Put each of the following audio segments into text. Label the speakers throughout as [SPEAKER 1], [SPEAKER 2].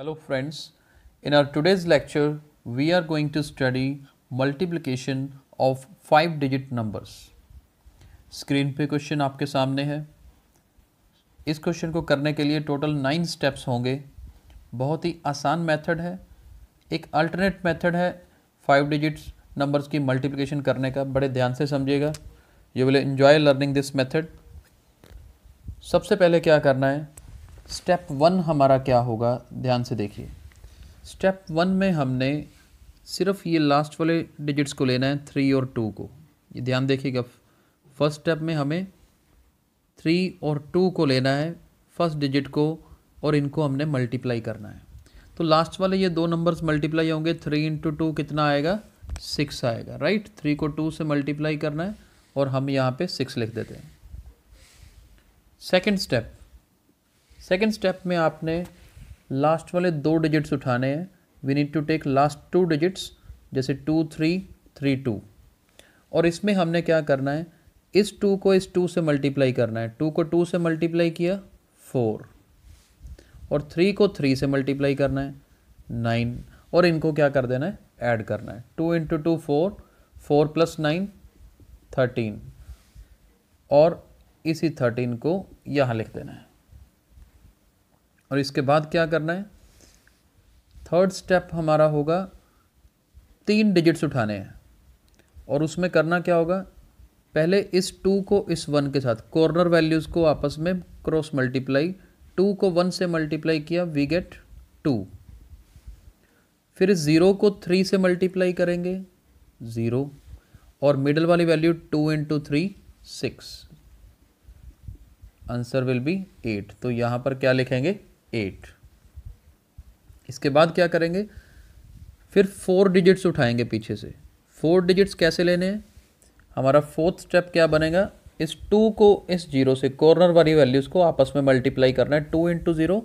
[SPEAKER 1] Hello friends, in our today's lecture we are going to study multiplication of five digit numbers. Screen पे question आपके सामने है इस question को करने के लिए टोटल नाइन स्टेप्स होंगे बहुत ही आसान मेथड है एक अल्टरनेट मेथड है फाइव डिजिट्स नंबर्स की मल्टीप्लिकेशन करने का बड़े ध्यान से समझिएगा you will enjoy learning this method सबसे पहले क्या करना है स्टेप वन हमारा क्या होगा ध्यान से देखिए स्टेप वन में हमने सिर्फ ये लास्ट वाले डिजिट्स को लेना है थ्री और टू को ये ध्यान देखिएगा फर्स्ट स्टेप में हमें थ्री और टू को लेना है फर्स्ट डिजिट को और इनको हमने मल्टीप्लाई करना है तो लास्ट वाले ये दो नंबर्स मल्टीप्लाई होंगे थ्री इंटू टू कितना आएगा सिक्स आएगा राइट थ्री को टू से मल्टीप्लाई करना है और हम यहाँ पे सिक्स लिख देते हैं सेकंड स्टेप सेकेंड स्टेप में आपने लास्ट वाले दो डिजिट्स उठाने हैं we need to take last two digits जैसे टू थ्री थ्री टू और इसमें हमने क्या करना है इस टू को इस टू से मल्टीप्लाई करना है टू को टू से मल्टीप्लाई किया फोर और थ्री को थ्री से मल्टीप्लाई करना है नाइन और इनको क्या कर देना है ऐड करना है two into two four four plus nine thirteen और इसी थर्टीन को यहाँ लिख देना है और इसके बाद क्या करना है थर्ड स्टेप हमारा होगा तीन डिजिट्स उठाने हैं और उसमें करना क्या होगा पहले इस टू को इस वन के साथ कॉर्नर वैल्यूज़ को आपस में क्रॉस मल्टीप्लाई टू को वन से मल्टीप्लाई किया वी गेट टू फिर ज़ीरो को थ्री से मल्टीप्लाई करेंगे ज़ीरो और मिडल वाली value two into three six answer will be eight तो यहाँ पर क्या लिखेंगे एट इसके बाद क्या करेंगे फिर फोर डिजिट्स उठाएंगे पीछे से फोर डिजिट्स कैसे लेने हैं हमारा फोर्थ स्टेप क्या बनेगा इस टू को इस जीरो से कॉर्नर वाली वैल्यूज़ को आपस में मल्टीप्लाई करना है टू इंटू ज़ीरो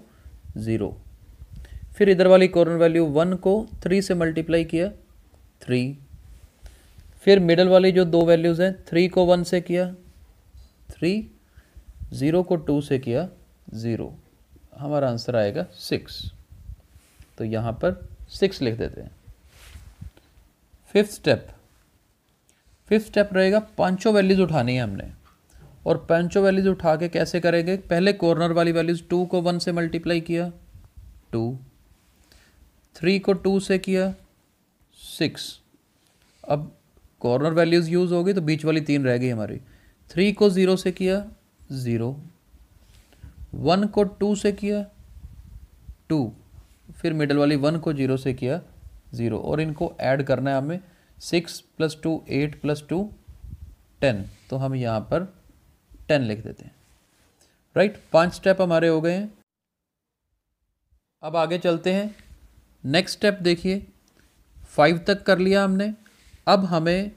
[SPEAKER 1] ज़ीरो फिर इधर वाली कॉर्नर वैल्यू वन को थ्री से मल्टीप्लाई किया थ्री फिर मिडल वाली जो दो वैल्यूज़ हैं थ्री को वन से किया थ्री ज़ीरो को टू से किया ज़ीरो हमारा आंसर आएगा सिक्स तो यहाँ पर सिक्स लिख देते हैं फिफ्थ स्टेप फिफ्थ स्टेप रहेगा पांचों वैल्यूज़ उठानी है हमने और पांचों वैल्यूज़ उठा के कैसे करेंगे पहले कॉर्नर वाली वैल्यूज़ टू को वन से मल्टीप्लाई किया टू थ्री को टू से किया सिक्स अब कॉर्नर वैल्यूज़ यूज़ होगी तो बीच वाली तीन रह गई हमारी थ्री को ज़ीरो से किया ज़ीरो वन को टू से किया टू फिर मिडल वाली वन को जीरो से किया ज़ीरो और इनको ऐड करना है हमें six plus two eight plus two ten तो हम यहाँ पर टेन लिख देते हैं राइट right? पांच स्टेप हमारे हो गए हैं अब आगे चलते हैं नेक्स्ट स्टेप देखिए फाइव तक कर लिया हमने अब हमें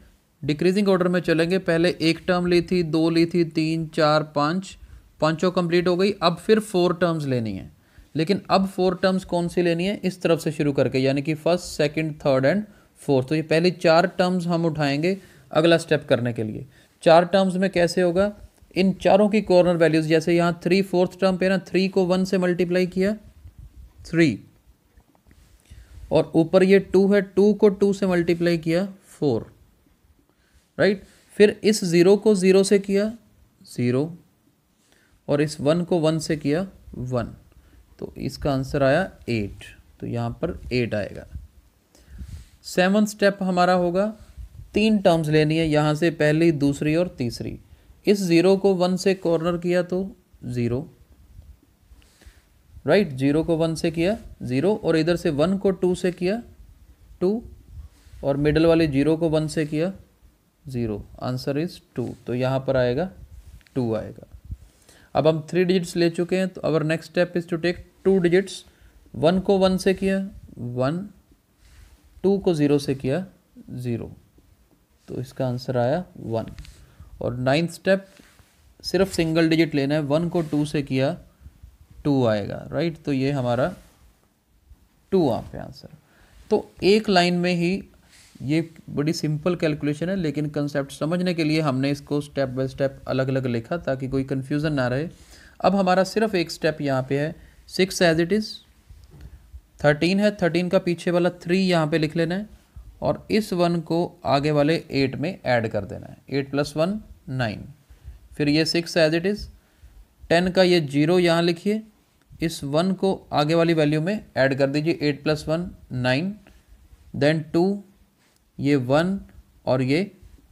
[SPEAKER 1] डिक्रीजिंग ऑर्डर में चलेंगे पहले एक टर्म ली थी दो ली थी तीन चार पाँच पांचों कंप्लीट हो गई अब फिर फोर टर्म्स लेनी है लेकिन अब फोर टर्म्स कौन सी लेनी है इस तरफ से शुरू करके यानी कि first second third and fourth तो ये पहले चार टर्म्स हम उठाएंगे अगला स्टेप करने के लिए चार टर्म्स में कैसे होगा इन चारों की कॉर्नर वैल्यूज जैसे यहाँ थ्री फोर्थ टर्म पे ना थ्री को वन से मल्टीप्लाई किया थ्री और ऊपर ये टू है टू को टू से मल्टीप्लाई किया फोर राइट right? फिर इस ज़ीरो को ज़ीरो से किया ज़ीरो और इस वन को वन से किया वन तो इसका आंसर आया एट तो यहाँ पर एट आएगा सेवन स्टेप हमारा होगा तीन टर्म्स लेनी है यहाँ से पहली दूसरी और तीसरी इस ज़ीरो को वन से कॉर्नर किया तो ज़ीरो राइट right, जीरो को वन से किया ज़ीरो और इधर से वन को टू से किया टू और मिडल वाले जीरो को वन से किया ज़ीरो आंसर इज़ टू तो यहाँ पर आएगा टू आएगा अब हम थ्री डिजिट्स ले चुके हैं तो our next step is to take two digits one को वन से किया वन टू को ज़ीरो से किया ज़ीरो तो इसका आंसर आया वन और नाइन्थ स्टेप सिर्फ सिंगल डिजिट लेना है वन को टू से किया टू आएगा राइट तो ये हमारा टू वहाँ पे आंसर तो एक लाइन में ही ये बड़ी सिंपल कैलकुलेशन है लेकिन कंसेप्ट समझने के लिए हमने इसको स्टेप बाय स्टेप अलग अलग लिखा ताकि कोई कन्फ्यूज़न ना रहे अब हमारा सिर्फ एक स्टेप यहाँ पे है six as it is thirteen है थर्टीन का पीछे वाला थ्री यहाँ पे लिख लेना है और इस वन को आगे वाले एट में ऐड कर देना है एट प्लस वन नाइन फिर ये six as it is ten का ये जीरो यहाँ लिखिए इस वन को आगे वाली वैल्यू में ऐड कर दीजिए eight plus one nine then two ये वन और ये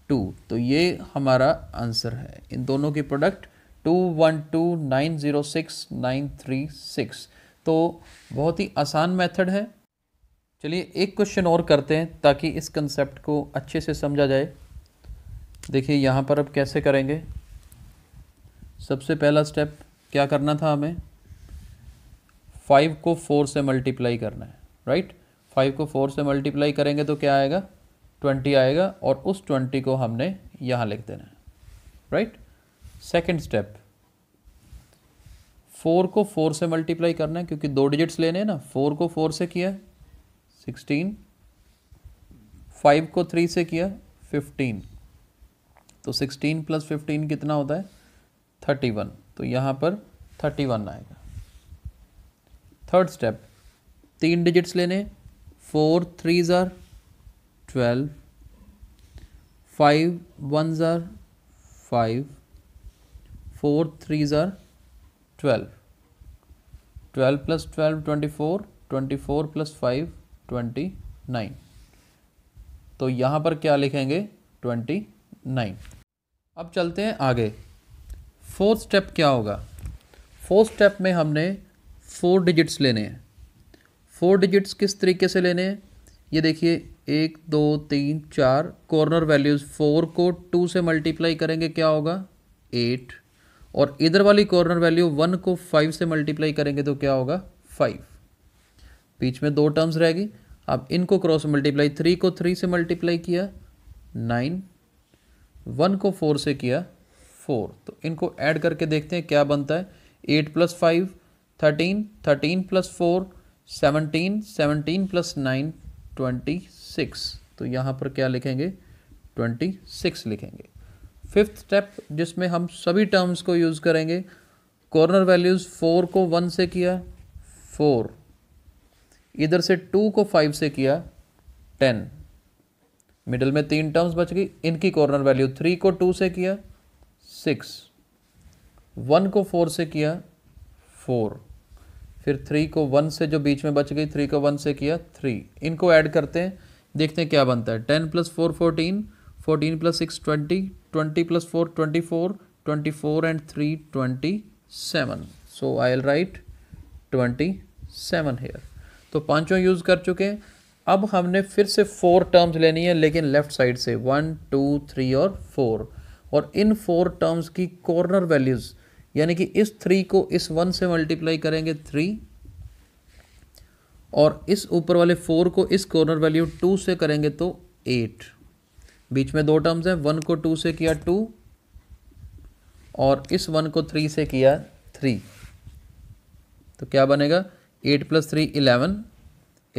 [SPEAKER 1] टू तो ये हमारा आंसर है इन दोनों के product two one two nine zero six nine three six तो बहुत ही आसान मेथड है चलिए एक क्वेश्चन और करते हैं ताकि इस कंसेप्ट को अच्छे से समझा जाए देखिए यहाँ पर अब कैसे करेंगे सबसे पहला स्टेप क्या करना था हमें फाइव को फोर से मल्टीप्लाई करना है राइट फाइव को फोर से मल्टीप्लाई करेंगे तो क्या आएगा ट्वेंटी आएगा और उस ट्वेंटी को हमने यहाँ लिख देना है राइट सेकेंड स्टेप फोर को फोर से मल्टीप्लाई करना है क्योंकि दो डिजिट्स लेने हैं ना फोर को फोर से किया सिक्सटीन फाइव को थ्री से किया फिफ्टीन तो सिक्सटीन प्लस फिफ्टीन कितना होता है थर्टी वन तो यहाँ पर थर्टी वन आएगा थर्ड स्टेप तीन डिजिट्स लेने फोर थ्री ज़ार ट्वेल्व फाइव वन ज़ार फाइव फोर थ्री ज़ार twelve twelve plus twelve twenty four twenty four plus five twenty nine तो यहाँ पर क्या लिखेंगे ट्वेंटी नाइन अब चलते हैं आगे फोर्थ स्टेप क्या होगा फोर्थ स्टेप में हमने फोर डिजिट्स लेने हैं फोर डिजिट्स किस तरीके से लेने हैं ये देखिए एक दो तीन चार कॉर्नर वैल्यूज़ फोर को टू से मल्टीप्लाई करेंगे क्या होगा एट और इधर वाली कॉर्नर वैल्यू वन को फाइव से मल्टीप्लाई करेंगे तो क्या होगा फाइव बीच में दो टर्म्स रहेगी अब इनको क्रॉस मल्टीप्लाई थ्री को थ्री से मल्टीप्लाई किया नाइन वन को फोर से किया फोर तो इनको ऐड करके देखते हैं क्या बनता है eight plus five thirteen thirteen plus four seventeen seventeen plus nine twenty six तो यहाँ पर क्या लिखेंगे ट्वेंटी सिक्स लिखेंगे फिफ्थ स्टेप जिसमें हम सभी टर्म्स को यूज़ करेंगे कॉर्नर वैल्यूज़ फोर को वन से किया फोर इधर से टू को फाइव से किया टेन मिडल में तीन टर्म्स बच गई इनकी कॉर्नर वैल्यू थ्री को टू से किया सिक्स वन को फोर से किया फोर फिर थ्री को वन से जो बीच में बच गई थ्री को वन से किया थ्री इनको ऐड करते हैं देखते हैं क्या बनता है ten plus four fourteen fourteen plus six twenty twenty plus four twenty four twenty four and three twenty seven so I'll write twenty seven here तो पांचों यूज़ कर चुके हैं अब हमने फिर से फोर टर्म्स लेनी है लेकिन लेफ्ट साइड से वन टू थ्री और फोर और इन फोर टर्म्स की कॉर्नर वैल्यूज़ यानी कि इस थ्री को इस वन से मल्टीप्लाई करेंगे थ्री और इस ऊपर वाले फोर को इस कॉर्नर वैल्यू टू से करेंगे तो एट बीच में दो टर्म्स हैं वन को टू से किया टू और इस वन को थ्री से किया थ्री तो क्या बनेगा eight plus three eleven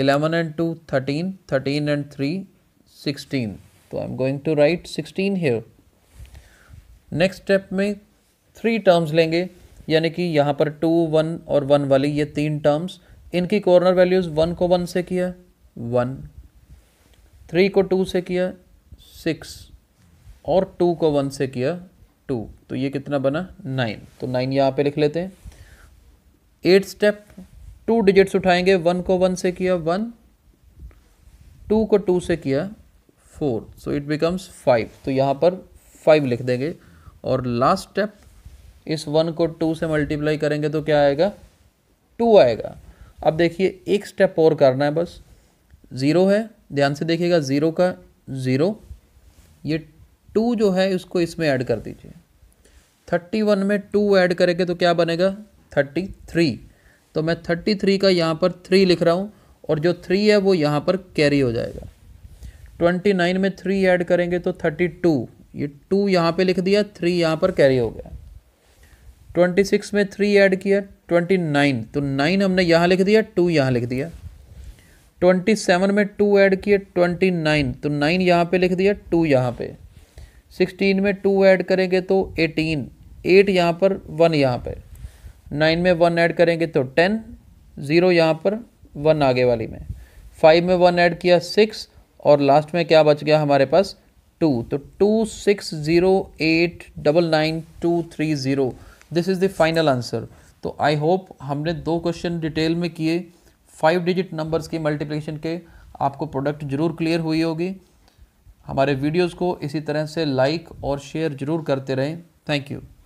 [SPEAKER 1] eleven and two thirteen thirteen and three sixteen तो I am going to write sixteen here next step में थ्री टर्म्स लेंगे यानी कि यहाँ पर टू वन और वन वाली ये तीन टर्म्स इनकी कॉर्नर वैल्यूज़ वन को वन से किया वन थ्री को टू से किया सिक्स और टू को वन से किया टू तो ये कितना बना नाइन तो नाइन यहाँ पे लिख लेते हैं एट स्टेप टू डिजिट्स उठाएंगे वन को वन से किया वन टू को टू से किया four so it becomes five तो यहाँ पर फाइव लिख देंगे और लास्ट स्टेप इस वन को टू से मल्टीप्लाई करेंगे तो क्या आएगा टू आएगा अब देखिए एक स्टेप और करना है बस ज़ीरो है ध्यान से देखिएगा ज़ीरो का ज़ीरो ये टू जो है उसको इसमें ऐड कर दीजिए थर्टी वन में टू ऐड करेंगे तो क्या बनेगा थर्टी थ्री तो मैं थर्टी थ्री का यहाँ पर थ्री लिख रहा हूँ और जो थ्री है वो यहाँ पर कैरी हो जाएगा ट्वेंटी नाइन में थ्री ऐड करेंगे तो थर्टी टू ये टू यहाँ पे लिख दिया थ्री यहाँ पर कैरी हो गया ट्वेंटी सिक्स में थ्री ऐड किया ट्वेंटी नाइन तो नाइन हमने यहाँ लिख दिया टू यहाँ लिख दिया ट्वेंटी सेवन में टू ऐड किए ट्वेंटी नाइन तो नाइन यहाँ पे लिख दिया टू यहाँ पे सिक्सटीन में टू ऐड करेंगे तो एटीन एट यहाँ पर वन यहाँ पे नाइन में वन ऐड करेंगे तो टेन ज़ीरो यहाँ पर वन आगे वाली में फाइव में वन ऐड किया सिक्स और लास्ट में क्या बच गया हमारे पास टू तो two six zero eight double nine two three zero this is the final answer तो आई होप हमने दो क्वेश्चन डिटेल में किए फाइव डिजिट नंबर्स के मल्टीप्लिकेशन के आपको प्रोडक्ट जरूर क्लियर हुई होगी हमारे वीडियोज़ को इसी तरह से लाइक और शेयर ज़रूर करते रहें थैंक यू